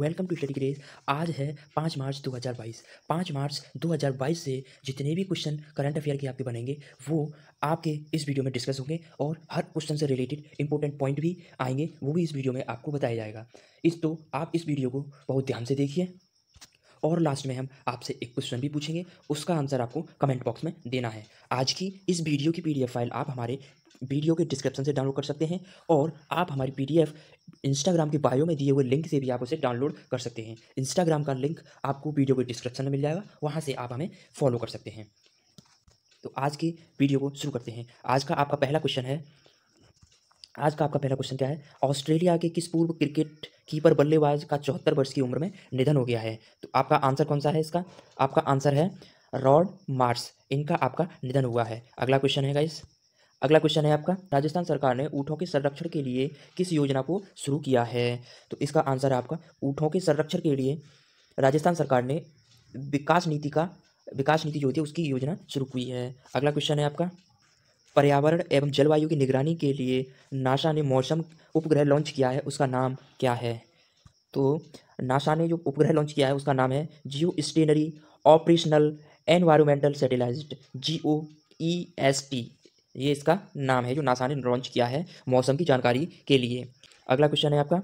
welcome to study grace आज है पाँच मार्च 2022 पाँच मार्च 2022 से जितने भी क्वेश्चन करंट अफेयर के आपके बनेंगे वो आपके इस वीडियो में डिस्कस होंगे और हर क्वेश्चन से रिलेटेड इंपॉर्टेंट पॉइंट भी आएंगे वो भी इस वीडियो में आपको बताया जाएगा इस तो आप इस वीडियो को बहुत ध्यान से देखिए और लास्ट में हम आपसे एक क्वेश्चन भी पूछेंगे उसका आंसर आपको कमेंट बॉक्स में देना है आज की इस वीडियो की पीडीएफ फाइल आप हमारे वीडियो के डिस्क्रिप्शन से डाउनलोड कर सकते हैं और आप हमारी पीडीएफ इंस्टाग्राम के बायो में दिए हुए लिंक से भी आप उसे डाउनलोड कर सकते हैं इंस्टाग्राम का लिंक आपको वीडियो के डिस्क्रिप्शन में मिल जाएगा वहाँ से आप हमें फॉलो कर सकते हैं तो आज की वीडियो को शुरू करते हैं आज का आपका पहला क्वेश्चन है आज का आपका पहला क्वेश्चन क्या है ऑस्ट्रेलिया के किस पूर्व क्रिकेट कीपर बल्लेबाज का चौहत्तर वर्ष की उम्र में निधन हो गया है तो आपका आंसर कौन सा है इसका आपका आंसर है रॉड मार्स इनका आपका निधन हुआ है अगला क्वेश्चन है गाइस अगला क्वेश्चन है आपका राजस्थान सरकार ने ऊँटों के संरक्षण के लिए किस योजना को शुरू किया है तो इसका आंसर है आपका ऊँटों के संरक्षण के लिए राजस्थान सरकार ने विकास नीति का विकास नीति जो होती है उसकी योजना शुरू की है अगला क्वेश्चन है आपका पर्यावरण एवं जलवायु की निगरानी के लिए नासा ने मौसम उपग्रह लॉन्च किया है उसका नाम क्या है तो नासा ने जो उपग्रह लॉन्च किया है उसका नाम है geostationary operational environmental satellite G O E S T ये इसका नाम है जो नासा ने लॉन्च किया है मौसम की जानकारी के लिए अगला क्वेश्चन है आपका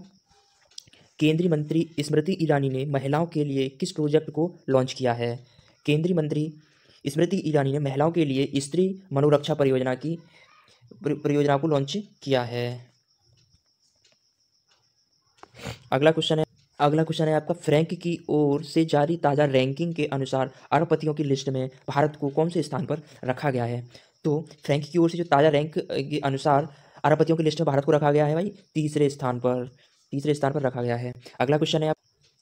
केंद्रीय मंत्री स्मृति ईरानी ने महिलाओं के लिए किस प्रोजेक्ट को लॉन्च किया है केंद्रीय मंत्री स्मृति ईरानी ने महिलाओं के लिए स्त्री मनोरक्षा परियोजना की परियोजना को लॉन्च किया है अगला क्वेश्चन है अगला क्वेश्चन है आपका फ्रैंक की ओर से जारी ताज़ा रैंकिंग के अनुसार अरबपतियों की लिस्ट में भारत को कौन से स्थान पर रखा गया है तो फ्रैंक की ओर से जो ताज़ा रैंक के अनुसार अरबपतियों की लिस्ट में भारत को रखा गया है भाई तीसरे स्थान पर तीसरे स्थान पर रखा गया है अगला क्वेश्चन है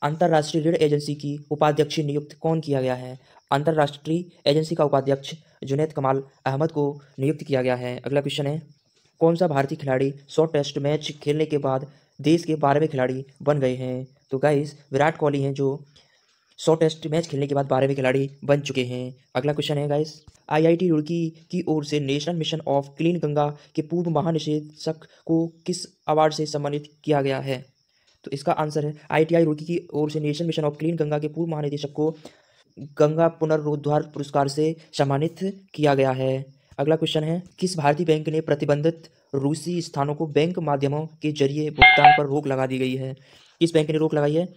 अंतर्राष्ट्रीय ऋण एजेंसी की उपाध्यक्ष नियुक्त कौन किया गया है अंतर्राष्ट्रीय एजेंसी का उपाध्यक्ष जुनेद कमाल अहमद को नियुक्त किया गया है अगला क्वेश्चन है कौन सा भारतीय खिलाड़ी सौ टेस्ट मैच खेलने के बाद देश के बारहवें खिलाड़ी बन गए हैं तो गाइस विराट कोहली हैं जो सौ टेस्ट मैच खेलने के बाद बारहवें खिलाड़ी बन चुके हैं अगला क्वेश्चन है गाइस आईआईटी रुड़की की ओर से national mission of clean Ganga के पूर्व महानिदेशक को किस अवार्ड से सम्मानित किया गया है तो इसका आंसर है आईटीआई रुड़की की ओर से national mission of clean Ganga के पूर्व महानिदेशक को गंगा पुनरुद्धार पुरस्कार से सम्मानित किया गया है अगला क्वेश्चन है किस भारतीय बैंक ने प्रतिबंधित रूसी स्थानों को बैंक माध्यमों के जरिए भुगतान पर रोक लगा दी गई है किस बैंक ने रोक लगाई है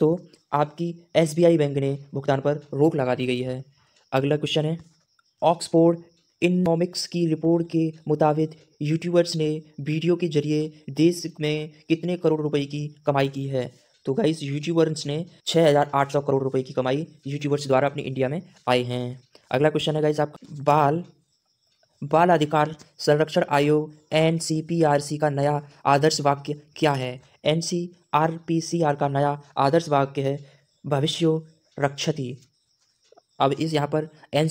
तो आपकी एस बैंक ने भुगतान पर रोक लगा दी गई है अगला क्वेश्चन है ऑक्सफोर्ड इनोमिक्स की रिपोर्ट के मुताबिक यूट्यूबर्स ने वीडियो के जरिए देश में कितने करोड़ रुपए की कमाई की है तो गाइस यूट्यूबर्स ने 6,800 करोड़ रुपए की कमाई यूट्यूबर्स द्वारा अपने इंडिया में आए हैं अगला क्वेश्चन है गाइस आपका बाल बाल अधिकार संरक्षण आयोग एन का नया आदर्श वाक्य क्या है एन का नया आदर्श वाक्य है भविष्य रक्षति अब इस यहाँ पर एन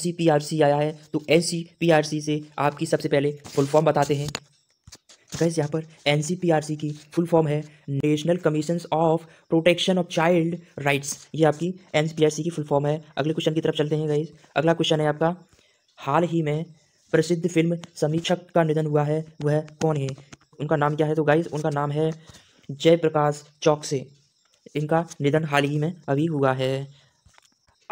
आया है तो एन से आपकी सबसे पहले फुल फॉर्म बताते हैं गैस यहाँ पर एन की फुल फॉर्म है national commission of protection of child rights ये आपकी एन की फुल फॉर्म है अगले क्वेश्चन की तरफ चलते हैं गैस अगला क्वेश्चन है आपका हाल ही में प्रसिद्ध फिल्म समीक्षक का निधन हुआ है वह कौन है उनका नाम क्या है तो गाइज उनका नाम है जयप्रकाश चौकसे इनका निधन हाल ही में अभी हुआ है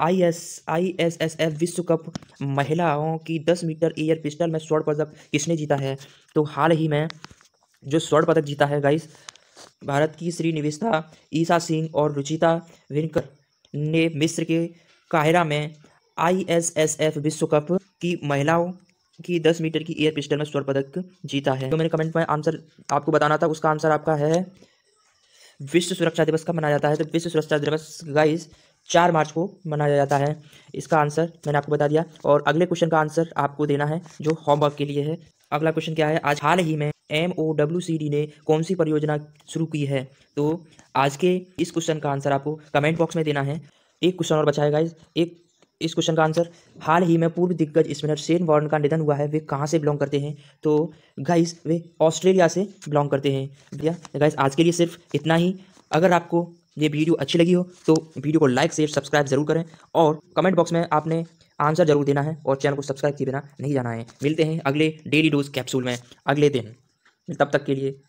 आई एस एस एफ विश्व कप महिलाओं की 10 मीटर एयर पिस्टल में स्वर्ण पदक किसने जीता है तो हाल ही में जो स्वर्ण पदक जीता है गाइस भारत की श्री निविस्ता ईसा सिंह और रुचिता विनकर ने मिस्र के काहिरा में आई एस एस एफ विश्व कप की महिलाओं की 10 मीटर की एयर पिस्टल में स्वर्ण पदक जीता है तो मेरे कमेंट में आंसर आपको बताना था उसका आंसर आपका है विश्व सुरक्षा दिवस कब मनाया जाता है तो विश्व सुरक्षा दिवस गाइस चार मार्च को मनाया जाता है इसका आंसर मैंने आपको बता दिया और अगले क्वेश्चन का आंसर आपको देना है जो होमवर्क के लिए है अगला क्वेश्चन क्या है आज हाल ही में M O W C D ने कौन सी परियोजना शुरू की है तो आज के इस क्वेश्चन का आंसर आपको कमेंट बॉक्स में देना है एक क्वेश्चन और बचा है गाइज एक इस क्वेश्चन का आंसर हाल ही में पूर्व दिग्गज स्पिनर शेन वॉर्न का निधन हुआ है वे कहाँ से बिलोंग करते हैं तो गाइस वे ऑस्ट्रेलिया से बिलोंग करते हैं भैया गाइस आज के लिए सिर्फ इतना ही अगर आपको ये वीडियो अच्छी लगी हो तो वीडियो को लाइक शेयर सब्सक्राइब जरूर करें और कमेंट बॉक्स में आपने आंसर जरूर देना है और चैनल को सब्सक्राइब किए बिना नहीं जाना है मिलते हैं अगले डेली डोज कैप्सूल में अगले दिन तब तक के लिए